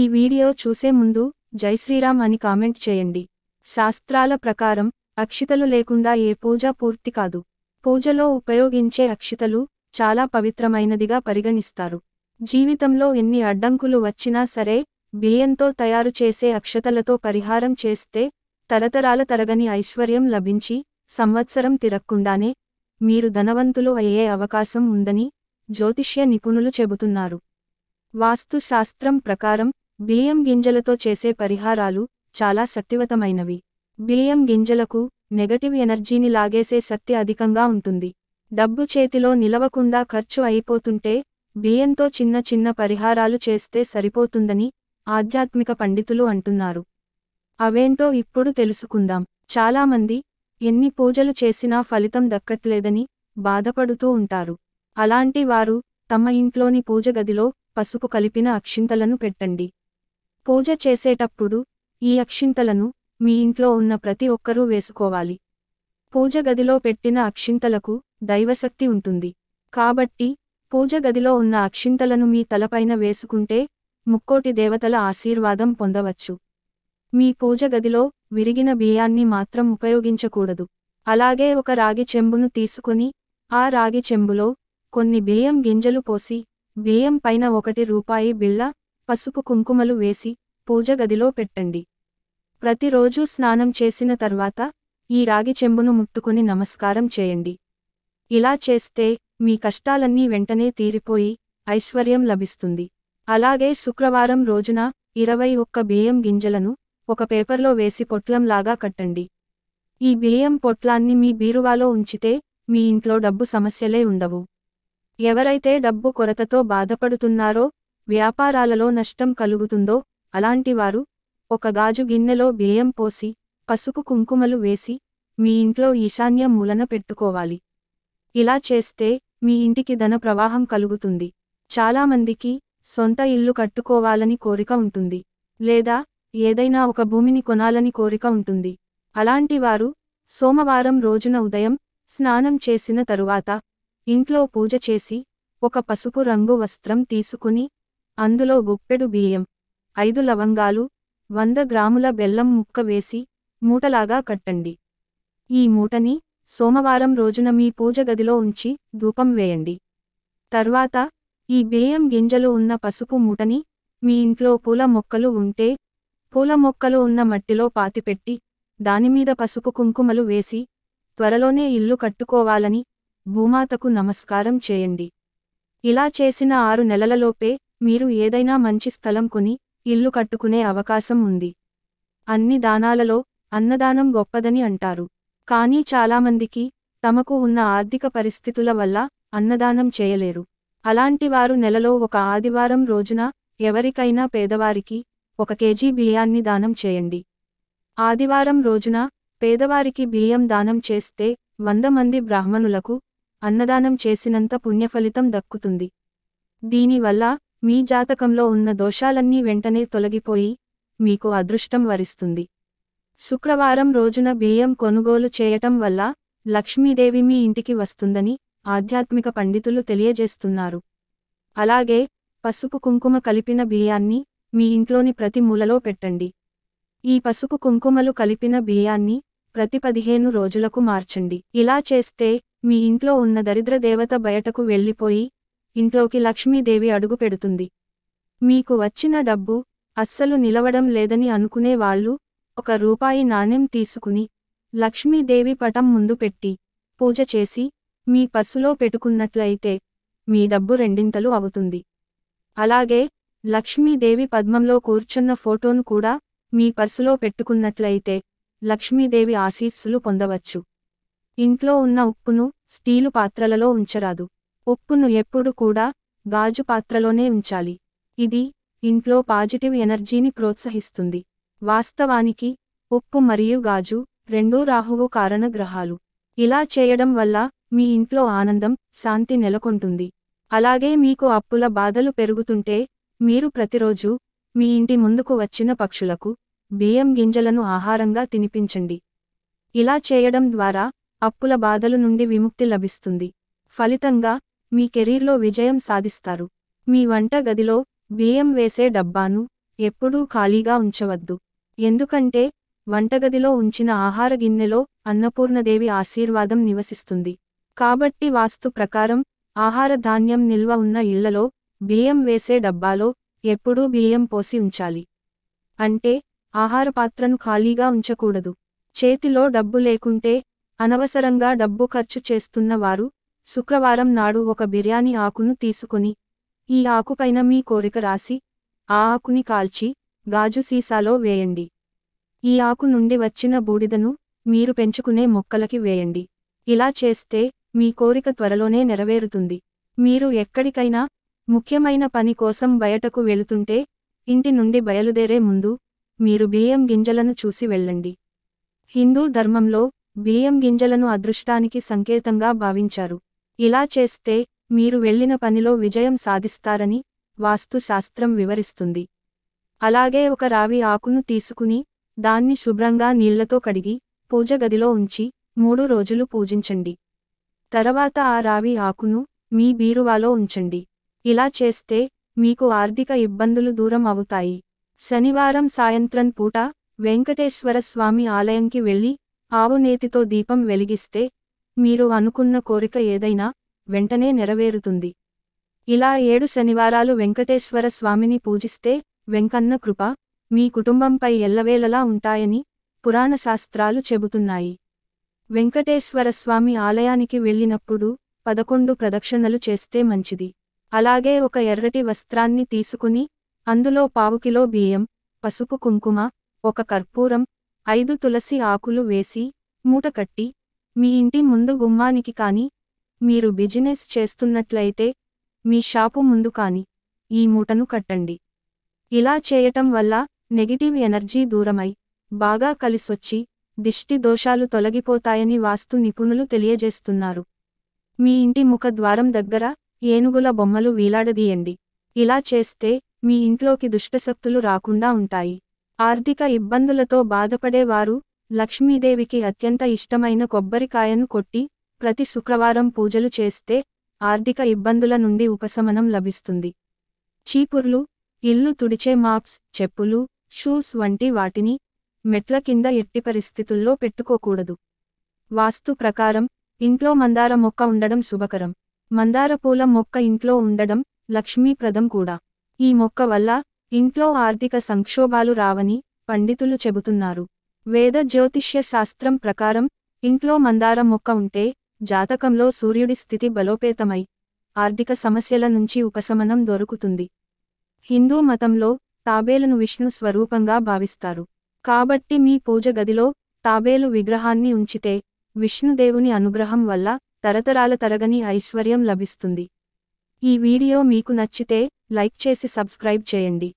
ఈ వీడియో చూసే ముందు జై శ్రీరామ్ అని కామెంట్ చేయండి శాస్త్రాల ప్రకారం అక్షితలు లేకుండా ఏ పూజ పూర్తి కాదు పూజలో ఉపయోగించే అక్షితలు చాలా పవిత్రమైనదిగా పరిగణిస్తారు జీవితంలో ఎన్ని అడ్డంకులు వచ్చినా సరే బియ్యంతో తయారు చేసే అక్షతలతో పరిహారం చేస్తే తరతరాల తరగని ఐశ్వర్యం లభించి సంవత్సరం తిరక్కుండానే మీరు ధనవంతులు అయ్యే అవకాశం ఉందని జ్యోతిష్య నిపుణులు చెబుతున్నారు వాస్తు శాస్త్రం ప్రకారం బియ్యం గింజలతో చేసే పరిహారాలు చాలా శక్తివతమైనవి బియ్యం గింజలకు నెగటివ్ ఎనర్జీని లాగేసే శక్తి అధికంగా ఉంటుంది డబ్బు చేతిలో నిలవకుండా ఖర్చు అయిపోతుంటే బియ్యంతో చిన్న చిన్న పరిహారాలు చేస్తే సరిపోతుందని ఆధ్యాత్మిక పండితులు అంటున్నారు అవేంటో ఇప్పుడు తెలుసుకుందాం చాలామంది ఎన్ని పూజలు చేసినా ఫలితం దక్కట్లేదని బాధపడుతూ ఉంటారు అలాంటి వారు తమ ఇంట్లోని పూజగదిలో పసుపు కలిపిన అక్షింతలను పెట్టండి పూజ చేసేటప్పుడు ఈ అక్షింతలను మీ ఇంట్లో ఉన్న ప్రతి ఒక్కరూ వేసుకోవాలి పూజ గదిలో పెట్టిన అక్షింతలకు దైవశక్తి ఉంటుంది కాబట్టి పూజ గదిలో ఉన్న అక్షింతలను మీ తలపైన వేసుకుంటే ముక్కోటి దేవతల ఆశీర్వాదం పొందవచ్చు మీ పూజ గదిలో విరిగిన బియ్యాన్ని మాత్రం ఉపయోగించకూడదు అలాగే ఒక రాగి చెంబును తీసుకుని ఆ రాగి చెంబులో కొన్ని బియ్యం గింజలు పోసి బియ్యం పైన ఒకటి రూపాయి బిళ్ళ పసుపు కుంకుమలు వేసి పూజ గదిలో పెట్టండి ప్రతిరోజు స్నానం చేసిన తర్వాత ఈ రాగి చెంబును ముట్టుకుని నమస్కారం చేయండి ఇలా చేస్తే మీ కష్టాలన్నీ వెంటనే తీరిపోయి ఐశ్వర్యం లభిస్తుంది అలాగే శుక్రవారం రోజున ఇరవై ఒక్క బియ్యం గింజలను ఒక పేపర్లో వేసి పొట్లంలాగా కట్టండి ఈ బియ్యం పొట్లాన్ని మీ బీరువాలో ఉంచితే మీ ఇంట్లో డబ్బు సమస్యలే ఉండవు ఎవరైతే డబ్బు కొరతతో బాధపడుతున్నారో వ్యాపారాలలో నష్టం కలుగుతుందో అలాంటివారు ఒక గాజు గిన్నెలో బియ్యం పోసి పసుపు కుంకుమలు వేసి మీ ఇంట్లో ఈశాన్య మూలన పెట్టుకోవాలి ఇలా చేస్తే మీ ఇంటికి ధన ప్రవాహం కలుగుతుంది చాలామందికి సొంత ఇల్లు కట్టుకోవాలని కోరిక ఉంటుంది లేదా ఏదైనా ఒక భూమిని కొనాలని కోరిక ఉంటుంది అలాంటివారు సోమవారం రోజున ఉదయం స్నానం చేసిన తరువాత ఇంట్లో పూజ చేసి ఒక పసుపు రంగు వస్త్రం తీసుకుని అందులో గుప్పెడు బియ్యం ఐదు లవంగాలు వంద గ్రాముల బెల్లం ముక్క వేసి మూటలాగా కట్టండి ఈ మూటని సోమవారం రోజున మీ పూజ గదిలో ఉంచి ధూపం వేయండి తర్వాత ఈ బియ్యం గింజలు ఉన్న పసుపు మూటని మీ ఇంట్లో పూల మొక్కలు ఉంటే పూల మొక్కలు ఉన్న మట్టిలో పాతిపెట్టి దానిమీద పసుపు కుంకుమలు వేసి త్వరలోనే ఇల్లు కట్టుకోవాలని భూమాతకు నమస్కారం చేయండి ఇలా చేసిన ఆరు నెలలలోపే మీరు ఏదైనా మంచి స్థలం కొని ఇల్లు కట్టుకునే అవకాశం ఉంది అన్ని దానాలలో అన్నదానం గొప్పదని అంటారు కానీ చాలామందికి తమకు ఉన్న ఆర్థిక పరిస్థితుల వల్ల అన్నదానం చేయలేరు అలాంటి వారు నెలలో ఒక ఆదివారం రోజున ఎవరికైనా పేదవారికి ఒక కేజీ బియ్యాన్ని దానం చేయండి ఆదివారం రోజున పేదవారికి బియ్యం దానం చేస్తే వంద మంది బ్రాహ్మణులకు అన్నదానం చేసినంత పుణ్యఫలితం దక్కుతుంది దీనివల్ల మీ జాతకంలో ఉన్న దోషాలన్నీ వెంటనే తొలగిపోయి మీకు అదృష్టం వరిస్తుంది శుక్రవారం రోజున బియ్యం కొనుగోలు చేయటం వల్ల లక్ష్మీదేవి మీ ఇంటికి వస్తుందని ఆధ్యాత్మిక పండితులు తెలియజేస్తున్నారు అలాగే పసుపు కుంకుమ కలిపిన బియ్యాన్ని మీ ఇంట్లోని ప్రతి మూలలో పెట్టండి ఈ పసుపు కుంకుమలు కలిపిన బియ్యాన్ని ప్రతి పదిహేను రోజులకు మార్చండి ఇలా చేస్తే మీ ఇంట్లో ఉన్న దరిద్ర దేవత బయటకు వెళ్ళిపోయి ఇంట్లోకి లక్ష్మీదేవి అడుగు పెడుతుంది మీకు వచ్చిన డబ్బు అస్సలు నిలవడం లేదని అనుకునే వాళ్ళు ఒక రూపాయి నాణ్యం తీసుకుని లక్ష్మీదేవి పటం ముందు పెట్టి పూజ చేసి మీ పసులో పెట్టుకున్నట్లయితే మీ డబ్బు రెండింతలు అవుతుంది అలాగే లక్ష్మీదేవి పద్మంలో కూర్చున్న ఫోటోను కూడా మీ పర్సులో పెట్టుకున్నట్లయితే లక్ష్మీదేవి ఆశీస్సులు పొందవచ్చు ఇంట్లో ఉన్న ఉప్పును స్టీలు పాత్రలలో ఉంచరాదు ఉప్పును ఎప్పుడు కూడా గాజు పాత్రలోనే ఉంచాలి ఇది ఇంట్లో పాజిటివ్ ఎనర్జీని ప్రోత్సహిస్తుంది వాస్తవానికి ఉప్పు మరియు గాజు రెండూ రాహువు కారణ గ్రహాలు ఇలా చేయడం వల్ల మీ ఇంట్లో ఆనందం శాంతి నెలకొంటుంది అలాగే మీకు అప్పుల బాధలు పెరుగుతుంటే మీరు ప్రతిరోజు మీ ఇంటి ముందుకు వచ్చిన పక్షులకు బియ్యం గింజలను ఆహారంగా తినిపించండి ఇలా చేయడం ద్వారా అప్పుల బాధలు నుండి విముక్తి లభిస్తుంది ఫలితంగా మీ కెరీర్లో విజయం సాధిస్తారు మీ వంట గదిలో బియ్యం వేసే డబ్బాను ఎప్పుడూ ఖాళీగా ఉంచవద్దు ఎందుకంటే వంటగదిలో ఉంచిన ఆహార గిన్నెలో అన్నపూర్ణదేవి ఆశీర్వాదం నివసిస్తుంది కాబట్టి వాస్తు ప్రకారం ఆహార ధాన్యం నిల్వ ఉన్న ఇళ్లలో బియ్యం వేసే డబ్బాలో ఎప్పుడూ బియ్యం పోసి ఉంచాలి అంటే ఆహార పాత్రను ఖాళీగా ఉంచకూడదు చేతిలో డబ్బు లేకుంటే అనవసరంగా డబ్బు ఖర్చు చేస్తున్న వారు శుక్రవారం నాడు ఒక బిర్యానీ ఆకును తీసుకుని ఈ ఆకుపైన మీ కోరిక రాసి ఆ ఆకుని కాల్చి గాజు సీసాలో వేయండి ఈ ఆకు నుండి వచ్చిన బూడిదను మీరు పెంచుకునే మొక్కలకి వేయండి ఇలా చేస్తే మీ కోరిక త్వరలోనే నెరవేరుతుంది మీరు ఎక్కడికైనా ముఖ్యమైన పని కోసం బయటకు వెళుతుంటే ఇంటి నుండి బయలుదేరే ముందు మీరు బియ్యం గింజలను చూసి వెళ్ళండి హిందూ ధర్మంలో బియ్యం గింజలను అదృష్టానికి సంకేతంగా భావించారు ఇలా చేస్తే మీరు వెళ్లిన పనిలో విజయం సాధిస్తారని వాస్తు శాస్త్రం వివరిస్తుంది అలాగే ఒక రావి ఆకును తీసుకుని దాన్ని శుభ్రంగా నీళ్లతో కడిగి పూజ గదిలో ఉంచి మూడు రోజులు పూజించండి తర్వాత ఆ రావి ఆకును మీ బీరువాలో ఉంచండి ఇలా చేస్తే మీకు ఆర్థిక ఇబ్బందులు దూరం అవుతాయి శనివారం సాయంత్రం పూట వెంకటేశ్వర స్వామి ఆలయంకి వెళ్ళి ఆవునేతితో దీపం వెలిగిస్తే మీరు అనుకున్న కోరిక ఏదైనా వెంటనే నెరవేరుతుంది ఇలా ఏడు శనివారాలు వెంకటేశ్వర స్వామిని పూజిస్తే వెంకన్న కృప మీ కుటుంబంపై ఎల్లవేళలా ఉంటాయని పురాణ శాస్త్రాలు చెబుతున్నాయి వెంకటేశ్వర స్వామి ఆలయానికి వెళ్ళినప్పుడు పదకొండు ప్రదక్షిణలు చేస్తే మంచిది అలాగే ఒక ఎర్రటి వస్త్రాన్ని తీసుకుని అందులో పావుకిలో బియ్యం పసుపు కుంకుమ ఒక కర్పూరం ఐదు తులసి ఆకులు వేసి మూటకట్టి మీ ఇంటి ముందు గుమ్మానికి కాని మీరు బిజినెస్ చేస్తున్నట్లయితే మీ షాపు ముందు కాని ఈ మూటను కట్టండి ఇలా చేయటం వల్ల నెగిటివ్ ఎనర్జీ దూరమై బాగా కలిసొచ్చి దిష్టి దోషాలు తొలగిపోతాయని వాస్తు నిపుణులు తెలియజేస్తున్నారు మీ ఇంటి ముఖ ద్వారం దగ్గర ఏనుగుల బొమ్మలు వీలాడదీయండి ఇలా చేస్తే మీ ఇంట్లోకి దుష్టశక్తులు రాకుండా ఉంటాయి ఆర్థిక ఇబ్బందులతో బాధపడేవారు లక్ష్మీదేవికి అత్యంత ఇష్టమైన కొబ్బరికాయను కొట్టి ప్రతి శుక్రవారం పూజలు చేస్తే ఆర్థిక ఇబ్బందుల నుండి ఉపశమనం లభిస్తుంది చీపుర్లు ఇల్లు తుడిచే మాప్స్ చెప్పులు షూస్ వంటి వాటిని మెట్ల కింద ఎట్టి పరిస్థితుల్లో పెట్టుకోకూడదు వాస్తు ప్రకారం ఇంట్లో మందార మొక్క ఉండడం శుభకరం మందార పూల మొక్క ఇంట్లో ఉండడం లక్ష్మీప్రదం కూడా ఈ మొక్క వల్ల ఇంట్లో ఆర్థిక సంక్షోభాలు రావని పండితులు చెబుతున్నారు వేద జ్యోతిష్య శాస్త్రం ప్రకారం ఇంట్లో మందారం మొక్క ఉంటే జాతకంలో సూర్యుడి స్థితి బలోపేతమై ఆర్థిక సమస్యల నుంచి ఉపశమనం దొరుకుతుంది హిందూ మతంలో తాబేలును విష్ణు స్వరూపంగా భావిస్తారు కాబట్టి మీ పూజ గదిలో తాబేలు విగ్రహాన్ని ఉంచితే విష్ణుదేవుని అనుగ్రహం వల్ల తరతరాల తరగని ఐశ్వర్యం లభిస్తుంది ఈ వీడియో మీకు నచ్చితే లైక్ చేసి సబ్స్క్రైబ్ చేయండి